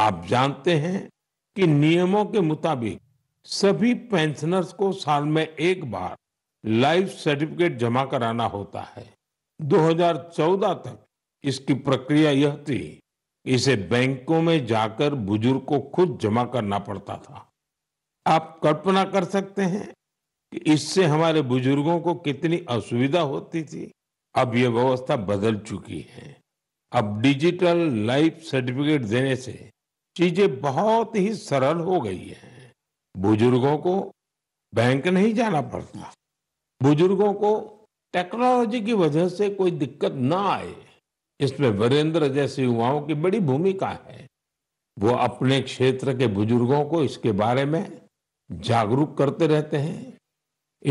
आप जानते हैं कि नियमों के मुताबिक सभी पेंशनर्स को साल में एक बार लाइफ सर्टिफिकेट जमा कराना होता है 2014 तक इसकी प्रक्रिया यह थी इसे बैंकों में जाकर बुजुर्ग को खुद जमा करना पड़ता था आप कल्पना कर सकते हैं कि इससे हमारे बुजुर्गों को कितनी असुविधा होती थी अब यह व्यवस्था बदल चुकी है अब डिजिटल लाइफ सर्टिफिकेट देने से चीजें बहुत ही सरल हो गई है बुजुर्गों को बैंक नहीं जाना पड़ता बुजुर्गों को टेक्नोलॉजी की वजह से कोई दिक्कत ना आए इसमें वरेंद्र जैसे युवाओं की बड़ी भूमिका है वो अपने क्षेत्र के बुजुर्गों को इसके बारे में जागरूक करते रहते हैं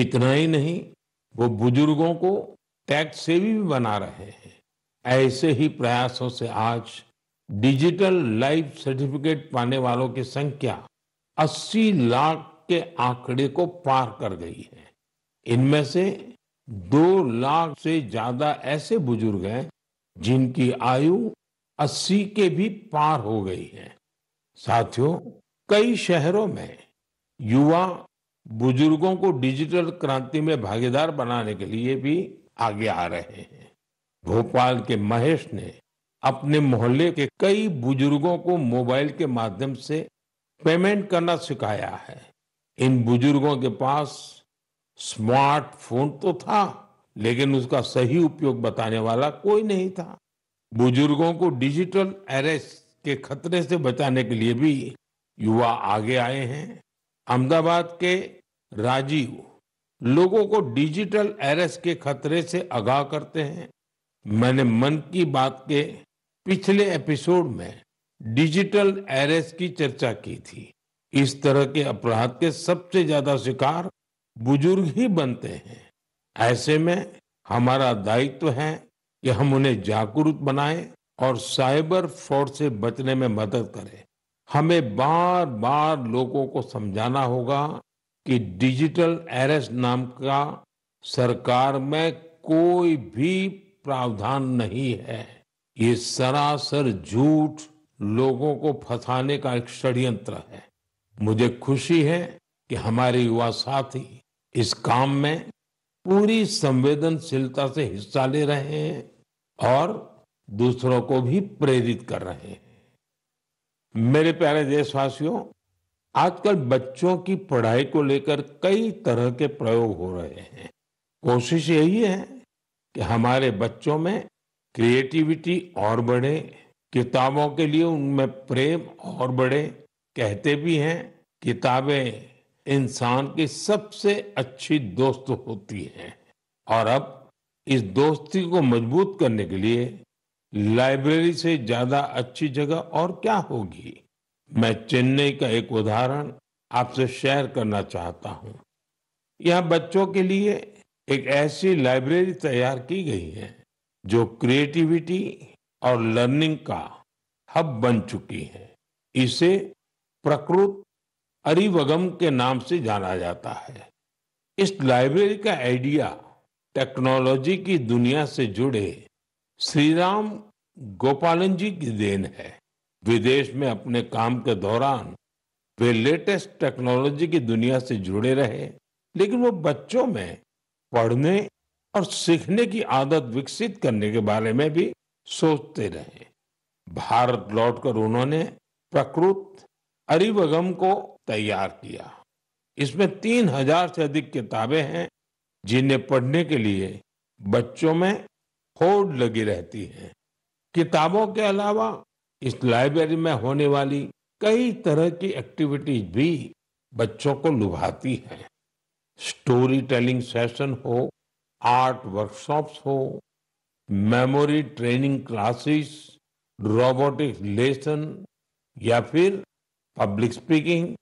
इतना ही नहीं वो बुजुर्गों को टैक्स सेवी भी बना रहे हैं ऐसे ही प्रयासों से आज डिजिटल लाइफ सर्टिफिकेट पाने वालों की संख्या 80 लाख के आंकड़े को पार कर गई है इनमें से दो लाख से ज्यादा ऐसे बुजुर्ग हैं जिनकी आयु 80 के भी पार हो गई है साथियों कई शहरों में युवा बुजुर्गों को डिजिटल क्रांति में भागीदार बनाने के लिए भी आगे आ रहे हैं भोपाल के महेश ने अपने मोहल्ले के कई बुजुर्गों को मोबाइल के माध्यम से पेमेंट करना सिखाया है इन बुजुर्गों के पास स्मार्टफोन तो था लेकिन उसका सही उपयोग बताने वाला कोई नहीं था बुजुर्गों को डिजिटल अरेस्ट के खतरे से बचाने के लिए भी युवा आगे आए हैं अहमदाबाद के राजीव लोगों को डिजिटल एरेस के खतरे से आगाह करते हैं मैंने मन की बात के पिछले एपिसोड में डिजिटल एरेस की चर्चा की थी इस तरह के अपराध के सबसे ज्यादा शिकार बुजुर्ग ही बनते हैं ऐसे में हमारा दायित्व है कि हम उन्हें जागरूक बनाएं और साइबर फ्रॉड से बचने में मदद करें हमें बार बार लोगों को समझाना होगा कि डिजिटल एरेस नाम का सरकार में कोई भी प्रावधान नहीं है ये सरासर झूठ लोगों को फंसाने का एक षड्यंत्र है मुझे खुशी है कि हमारे युवा साथी इस काम में पूरी संवेदनशीलता से हिस्सा ले रहे हैं और दूसरों को भी प्रेरित कर रहे हैं मेरे प्यारे देशवासियों आजकल बच्चों की पढ़ाई को लेकर कई तरह के प्रयोग हो रहे हैं कोशिश यही है कि हमारे बच्चों में क्रिएटिविटी और बढ़े किताबों के लिए उनमें प्रेम और बढ़े कहते भी हैं किताबें इंसान की सबसे अच्छी दोस्त होती हैं और अब इस दोस्ती को मजबूत करने के लिए लाइब्रेरी से ज्यादा अच्छी जगह और क्या होगी मैं चेन्नई का एक उदाहरण आपसे शेयर करना चाहता हूं यह बच्चों के लिए एक ऐसी लाइब्रेरी तैयार की गई है जो क्रिएटिविटी और लर्निंग का हब बन चुकी है इसे प्रकृत अरिवगम के नाम से जाना जाता है इस लाइब्रेरी का आइडिया टेक्नोलॉजी की दुनिया से जुड़े श्री राम गोपालन जी की देन है विदेश में अपने काम के दौरान वे लेटेस्ट टेक्नोलॉजी की दुनिया से जुड़े रहे लेकिन वो बच्चों में पढ़ने और सीखने की आदत विकसित करने के बारे में भी सोचते रहे भारत लौटकर उन्होंने प्रकृत अरिवगम को तैयार किया इसमें तीन हजार से अधिक किताबें हैं जिन्हें पढ़ने के लिए बच्चों में होड़ लगी रहती है किताबों के अलावा इस लाइब्रेरी में होने वाली कई तरह की एक्टिविटीज भी बच्चों को लुभाती है स्टोरी टेलिंग सेशन हो आर्ट वर्कशॉप्स हो memory training classes robotics lesson या फिर पब्लिक स्पीकिंग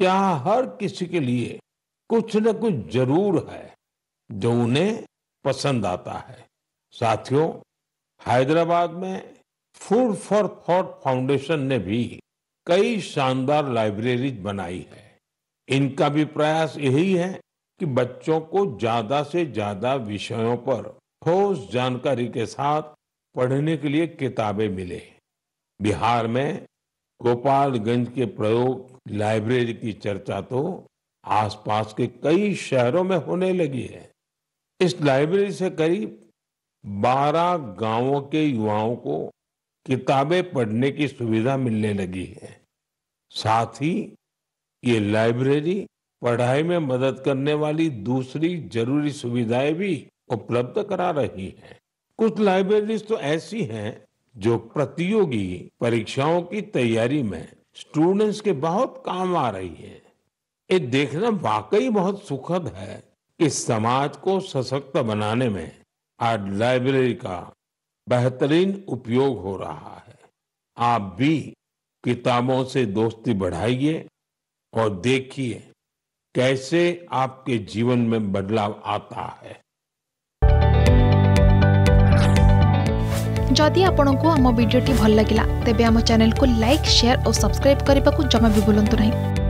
यहाँ हर किसी के लिए कुछ न कुछ जरूर है जो उन्हें पसंद आता है साथियों हैदराबाद में फूड फॉर थॉट फाउंडेशन ने भी कई शानदार लाइब्रेरीज बनाई है इनका भी प्रयास यही है कि बच्चों को ज्यादा से ज्यादा विषयों पर ठोस जानकारी के साथ पढ़ने के लिए किताबें मिले बिहार में गोपालगंज के प्रयोग लाइब्रेरी की चर्चा तो आसपास के कई शहरों में होने लगी है इस लाइब्रेरी से करीब 12 गांवों के युवाओं को किताबें पढ़ने की सुविधा मिलने लगी है साथ ही ये लाइब्रेरी पढ़ाई में मदद करने वाली दूसरी जरूरी सुविधाएं भी उपलब्ध करा रही हैं। कुछ लाइब्रेरीज तो ऐसी हैं जो प्रतियोगी परीक्षाओं की तैयारी में स्टूडेंट्स के बहुत काम आ रही है ये देखना वाकई बहुत सुखद है कि समाज को सशक्त बनाने में आज लाइब्रेरी का बेहतरीन उपयोग हो रहा है आप भी किताबों से दोस्ती बढ़ाइए और देखिए कैसे आपके जीवन में बदलाव आता है जदि आपण को आम भिडी भल लगा तेब आम चैनल को लाइक शेयर और सब्सक्राइब करने को जमा भी बुलां नहीं